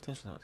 テンション上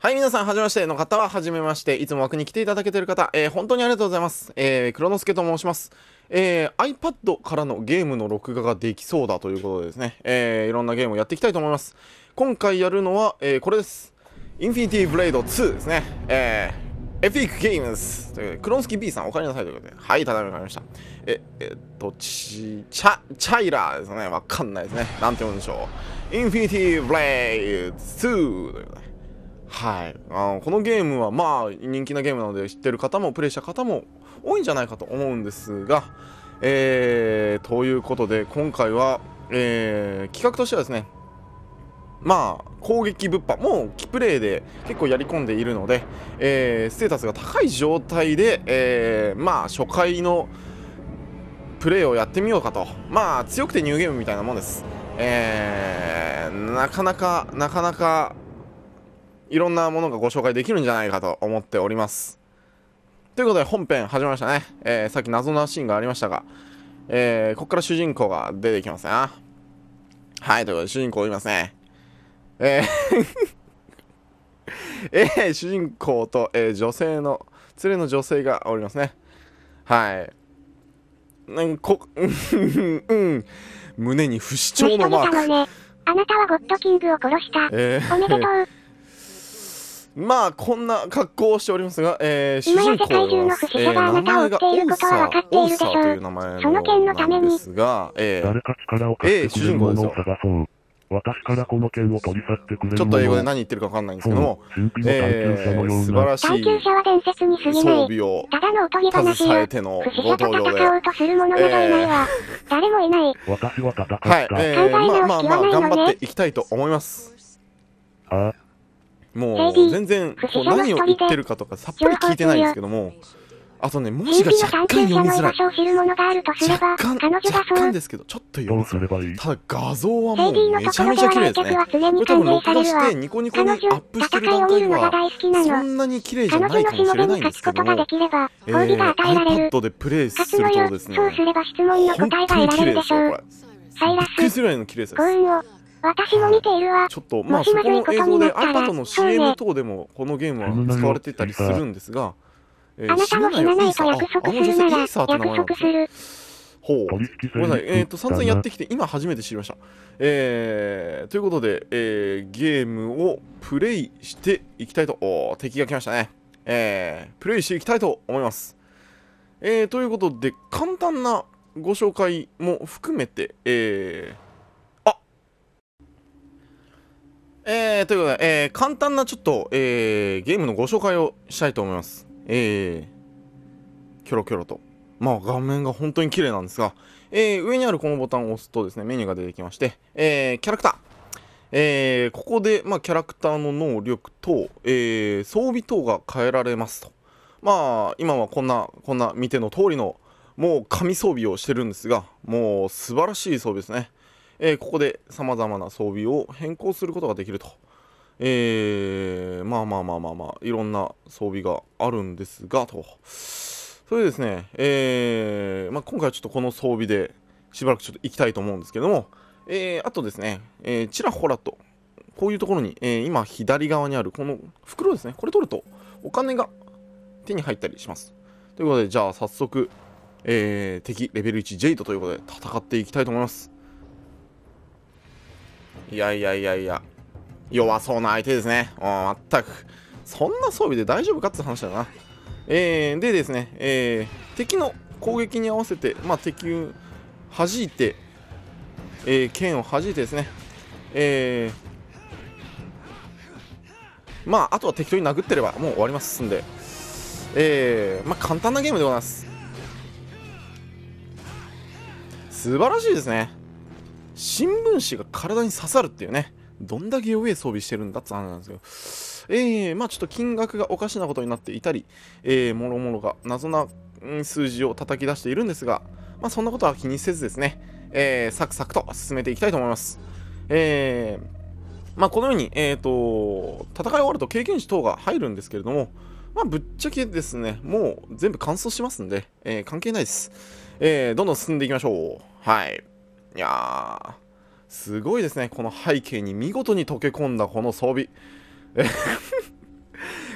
はい、皆さん、はじめましての方は、はじめまして。いつも枠に来ていただけている方、えー、本当にありがとうございます。えー、黒之助と申します。えー、iPad からのゲームの録画ができそうだということでですね、えー、いろんなゲームをやっていきたいと思います。今回やるのは、えー、これです。インフィニティブレイド2ですね。えー、エピックゲームズということで、クロンスキー B さんお帰りなさいということで、はい、ただいま帰りました。え、えっと、ち、チャ、チャイラーですね。わかんないですね。なんて読むんでしょう。インフィニティ・ブレイズ2ということで。はい。あのこのゲームは、まあ、人気なゲームなので、知ってる方も、プレイした方も多いんじゃないかと思うんですが、えー、ということで、今回は、えー、企画としてはですね、まあ、攻撃物販もキプレイで結構やり込んでいるので、えー、ステータスが高い状態で、えー、まあ、初回のプレーをやってみようかとまあ強くてニューゲームみたいなもんですえー、なかなかなかなかいろんなものがご紹介できるんじゃないかと思っておりますということで本編始まりましたね、えー、さっき謎のシーンがありましたが、えー、ここから主人公が出てきますねはいということで主人公いますねえー えー、主人公と、えー、女性の、連れの女性がおりますね。はい。なんこ、うん、うん、胸に不死鳥のマーク。ね、あなたはゴッドキングを殺した。えー、おめでとう。まあこんな格好をしておりますが、えー、主人公の、えー、名前がオーサー、オーサーという名前のですが、ええー、主人公ですよ。私からこの件を取り去ってくれるちょっと英語で何言ってるかわかんないんですけども、えー、素晴らしい探求者は伝説に過ぎないただのおとぎ話や不死者と戦おうとするなどいないわ、え誰もいない私は戦った、はいえー、考え直しはないのね、まあまあ、頑張っていきたいと思いますもう全然何を言ってるかとかさっぱり聞いてないんですけどもあとね、文字が若干読みづらい。若干、若干ですけど、ちょっと読みづらい。ただ画像はもうめちゃめちゃ綺麗ですね。これ多分録画してニコニコにアップしてる段階では、そんなに綺麗じゃないかもしれないんですけども、えー、iPad でプレイするとですね、本当に綺麗ですよ、これ。びっくりするぐらいの綺麗さです。私も見ているわ。ちょっと、まあ、そこの映像で iPad の CM 等でもこのゲームは使われてたりするんですが、えー、あなたも死なないと約束するなら、約束する。ほう。ごめんなさい。えっ、ー、と、散々やってきて、今初めて知りました。えー、ということで、えー、ゲームをプレイしていきたいと、お敵が来ましたね。えー、プレイしていきたいと思います。えー、ということで、簡単なご紹介も含めて、えー、あえー、ということで、えー、簡単なちょっと、えー、ゲームのご紹介をしたいと思います。えー、キョロキョロと。まあ、画面が本当に綺麗なんですが、えー、上にあるこのボタンを押すとですね、メニューが出てきまして、えー、キャラクター。えー、ここで、まあ、キャラクターの能力と、えー、装備等が変えられますと。まあ、今はこんな、こんな見ての通りの、もう神装備をしてるんですが、もう素晴らしい装備ですね。えー、ここで様々な装備を変更することができると。えー、まあまあまあまあまあ、いろんな装備があるんですが、と。それでですね、えー、まあ、今回はちょっとこの装備でしばらくちょっと行きたいと思うんですけども、えー、あとですね、えー、ちらほらと、こういうところに、えー、今左側にあるこの袋ですね、これ取るとお金が手に入ったりします。ということで、じゃあ早速、えー、敵レベル1ジェイドということで戦っていきたいと思います。いやいやいやいや。弱そうな相手ですね。まったく。そんな装備で大丈夫かって話だな。えー、でですね、えー、敵の攻撃に合わせて、まあ、敵を弾いて、えー、剣を弾いてですね、えー、まあ、あとは適当に殴ってればもう終わりますんで、えー、まあ、簡単なゲームでございます。素晴らしいですね。新聞紙が体に刺さるっていうね。どんだけ弱え装備してるんだって話なんですけど、えー、まあちょっと金額がおかしなことになっていたり、えー、もろもろが謎な数字を叩き出しているんですが、まあそんなことは気にせずですね、えー、サクサクと進めていきたいと思います。えー、まあ、このように、えーと、と戦い終わると経験値等が入るんですけれども、まあ、ぶっちゃけですね、もう全部完走しますんで、えー、関係ないです、えー、どんどん進んでいきましょう。はい。いやー。すごいですねこの背景に見事に溶け込んだこの装備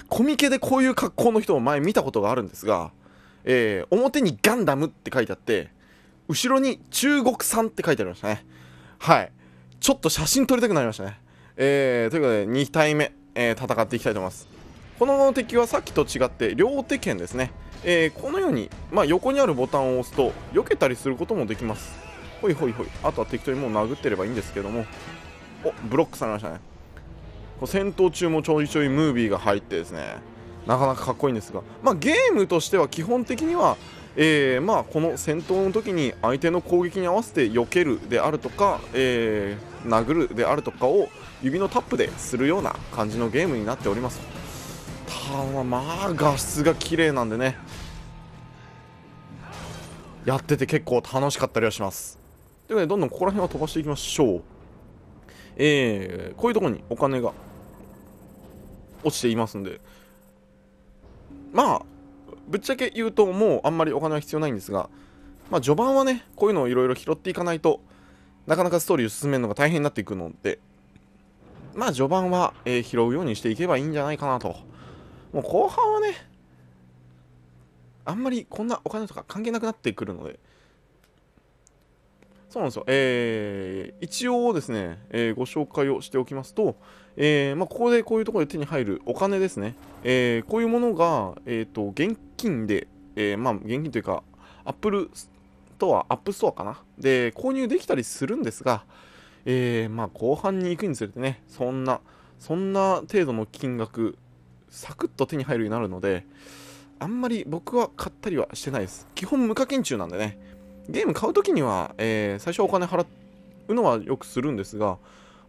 コミケでこういう格好の人を前見たことがあるんですが、えー、表にガンダムって書いてあって後ろに中国産って書いてありましたねはいちょっと写真撮りたくなりましたねえー、ということで2体目、えー、戦っていきたいと思いますこの敵はさっきと違って両手剣ですね、えー、このように、まあ、横にあるボタンを押すと避けたりすることもできますほいほいほいあとは適当にもう殴ってればいいんですけどもおブロックされましたねこう戦闘中もちょいちょいムービーが入ってですねなかなかかっこいいんですが、まあ、ゲームとしては基本的には、えーまあ、この戦闘の時に相手の攻撃に合わせて避けるであるとか、えー、殴るであるとかを指のタップでするような感じのゲームになっておりますただまあ画質が綺麗なんでねやってて結構楽しかったりはしますということで、どんどんここら辺は飛ばしていきましょう。えー、こういうところにお金が落ちていますんで、まあ、ぶっちゃけ言うと、もうあんまりお金は必要ないんですが、まあ、序盤はね、こういうのをいろいろ拾っていかないとなかなかストーリーを進めるのが大変になっていくので、まあ、序盤は、えー、拾うようにしていけばいいんじゃないかなと。もう後半はね、あんまりこんなお金とか関係なくなってくるので、そうなんですよ。えー、一応ですね、えー、ご紹介をしておきますと、えー、まあ、ここでこういうところで手に入るお金ですね。えこういうものが、えーと、現金で、えまあ、現金というか、Apple ストア、アップストアかな。で、購入できたりするんですが、えまあ、後半に行くにつれてね、そんな、そんな程度の金額、サクッと手に入るようになるので、あんまり僕は買ったりはしてないです。基本無課金中なんでね。ゲーム買うときには、えー、最初お金払うのはよくするんですが、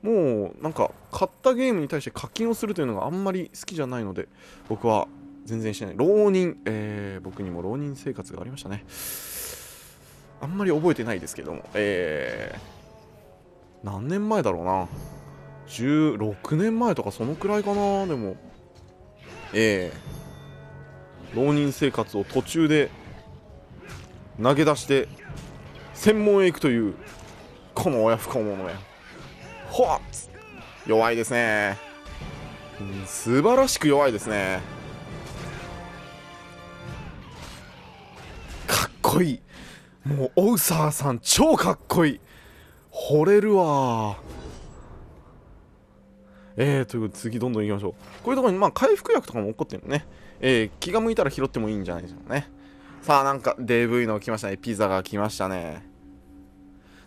もうなんか買ったゲームに対して課金をするというのがあんまり好きじゃないので、僕は全然してない。浪人、えー、僕にも浪人生活がありましたね。あんまり覚えてないですけども、えー、何年前だろうな。16年前とかそのくらいかな、でも。ええー、浪人生活を途中で投げ出して専門へ行くというこの親不孝者やほっ弱いですね、うん、素晴らしく弱いですねかっこいいもうオウサーさん超かっこいい惚れるわえー、ということで次どんどんいきましょうこういうところにまあ回復薬とかも起こってるのねえー、気が向いたら拾ってもいいんじゃないですかねさあ、なんか DV の来ましたね。ピザが来ましたね。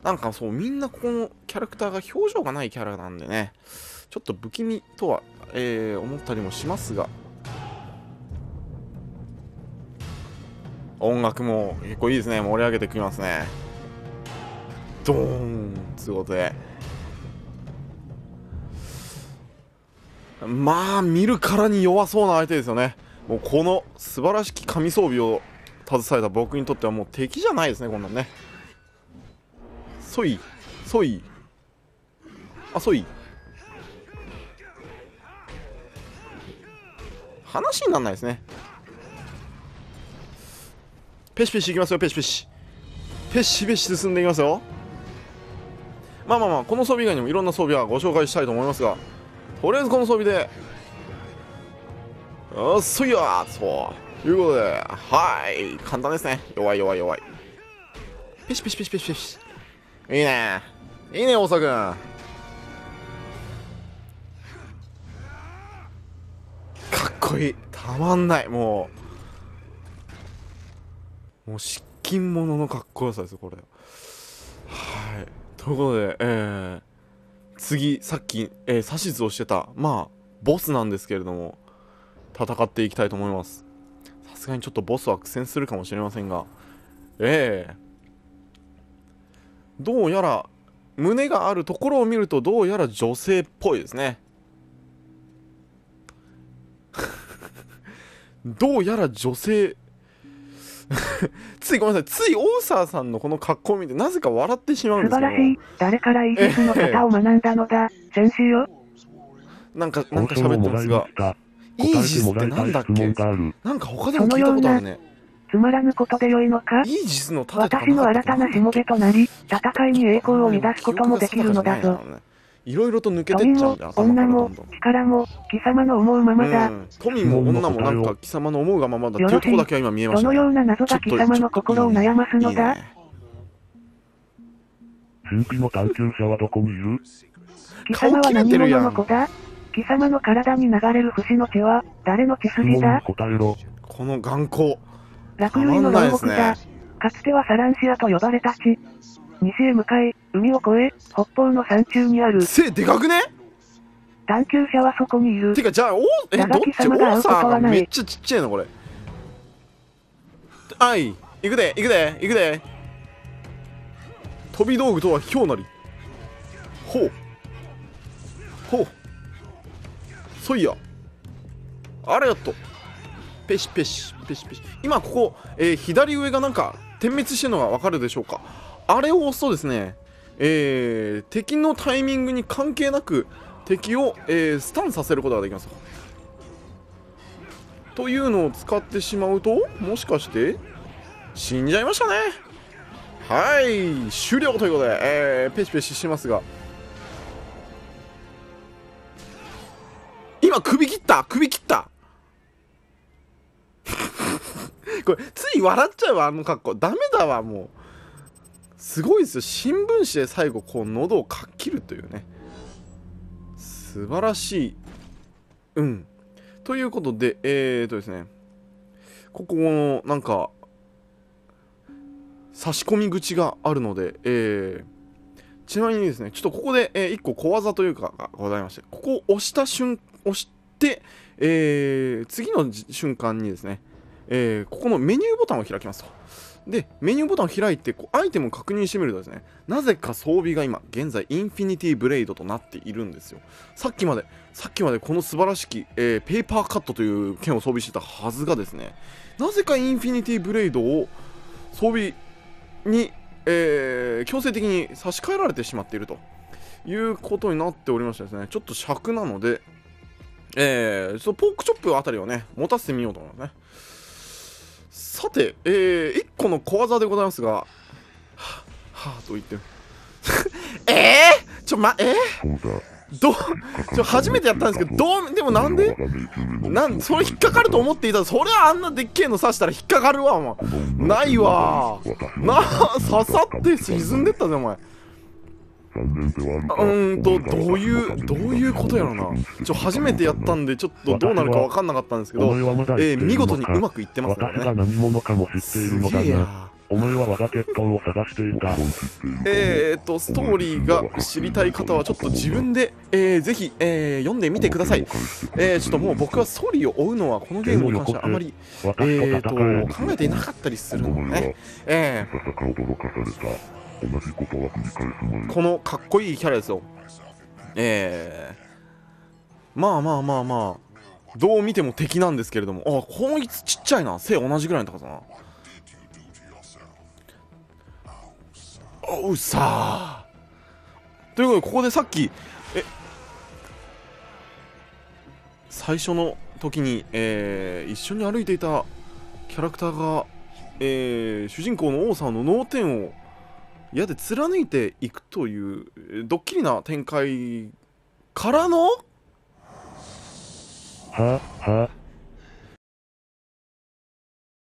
なんかそう、みんなこのキャラクターが表情がないキャラなんでね、ちょっと不気味とは、えー、思ったりもしますが、音楽も結構いいですね。盛り上げてきますね。ドーンつうことで。まあ、見るからに弱そうな相手ですよね。もうこの素晴らしき神装備を携えた僕にとってはもう敵じゃないですねこんなんねそいそいあそい話にならないですねペシペシいきますよペシペシペシペシ進んでいきますよまあまあまあこの装備以外にもいろんな装備はご紹介したいと思いますがとりあえずこの装備でおっそいやーそういうことで、はい。簡単ですね。弱い弱い弱い。ピシピシピシピシピシ。いいね。いいね、大沢くん。かっこいい。たまんない。もう。もう、失禁者のかっこよさです、これ。はい。ということで、えー、次、さっき、えー、指図をしてた、まあ、ボスなんですけれども、戦っていきたいと思います。さすがにちょっとボスは苦戦するかもしれませんが、ええどうやら、胸があるところを見ると、どうやら女性っぽいですね。どうやら女性 ついごめんなさい、ついオーサーさんのこの格好を見て、なぜか笑ってしまうんです素晴らしい。誰からイージスの方を学んだのだ。先なんか、なんか喋ってますが。イージスってなんだっけなんか他でも聞いたことあるね。つまらぬことでよいのか私の新たなしもべとなり、戦いに栄光を乱すこともできるのだぞ。いろいろと抜けてっちゃうんだ。女も、力も、貴様の思うままだ。富も女もなんか貴様の思うがままだっていうとこだけは今見えました、ね。どのような謎が貴様の心を悩ますのだ神秘の探求者はどこにいる貴様は何者の子だ貴様の体に流れる節の血は、誰の血筋だ答えろ。この眼光。落雷の牢獄だ。かつてはサランシアと呼ばれた地。西へ向かい、海を越え、北方の山中にある。せ背でかくね探求者はそこにいる。てか、じゃあ、おえ、どっちが会うことはない。めっちゃちっちゃいの、これ。はい、行くで、行くで、行くで。飛び道具とはひょうなり。ほう。そいやあれやっとペシペシペシペシ今ここ、えー、左上がなんか点滅してるのがわかるでしょうかあれを押すとですねえー、敵のタイミングに関係なく敵を、えー、スタンさせることができますというのを使ってしまうともしかして死んじゃいましたねはい終了ということで、えー、ペシペシしてますが今首切った首切った これ、つい笑っちゃうわ、あの格好。ダメだわ、もう。すごいですよ。新聞紙で最後、こう、喉をかっきるというね。素晴らしい。うん。ということで、えーとですね。ここの、なんか、差し込み口があるので、えー、ちなみにですね、ちょっとここで、えー、1個小技というかがございまして、ここを押した瞬押して、えー、次の瞬間にですね、えー、ここのメニューボタンを開きますと。で、メニューボタンを開いて、こう、アイテムを確認してみるとですね、なぜか装備が今、現在、インフィニティブレイドとなっているんですよ。さっきまで、さっきまでこの素晴らしき、えー、ペーパーカットという剣を装備してたはずがですね、なぜかインフィニティブレイドを装備に、えー、強制的に差し替えられてしまっているということになっておりましてですね、ちょっと尺なので、えー、そのポークチョップあたりをね、持たせてみようと思いますね。さて、えー、1個の小技でございますが、はぁ、はぁと言って えー、ちょ、ま、えー、どちょ初めてやったんですけど、どうでもなんでなんそれ引っかかると思っていたそりゃあんなでっけえの刺したら引っかかるわ、お前。ないわな刺さって沈んでったぜ、お前。うんとどういうどういうことやろなちょ初めてやったんでちょっとどうなるか分かんなかったんですけど、えー、見事にうまくいってますからね何者かも知っているのだなお前は我が血統を探していたえーとストーリーが知りたい方はちょっと自分で、えー、ぜひ、えー、読んでみてください、えー、ちょっともう僕はストーリーを追うのはこのゲームに関してはあまり、えーと、と考えていなかったりするのね、えー同じことは繰り返すまこのかっこいいキャラですよええー、まあまあまあまあどう見ても敵なんですけれどもあこいつちっちゃいな背同じぐらいの高さなおうさということでここでさっきえ最初の時に、えー、一緒に歩いていたキャラクターが、えー、主人公の王さんの脳天を矢で貫いていくというドッキリな展開からのはは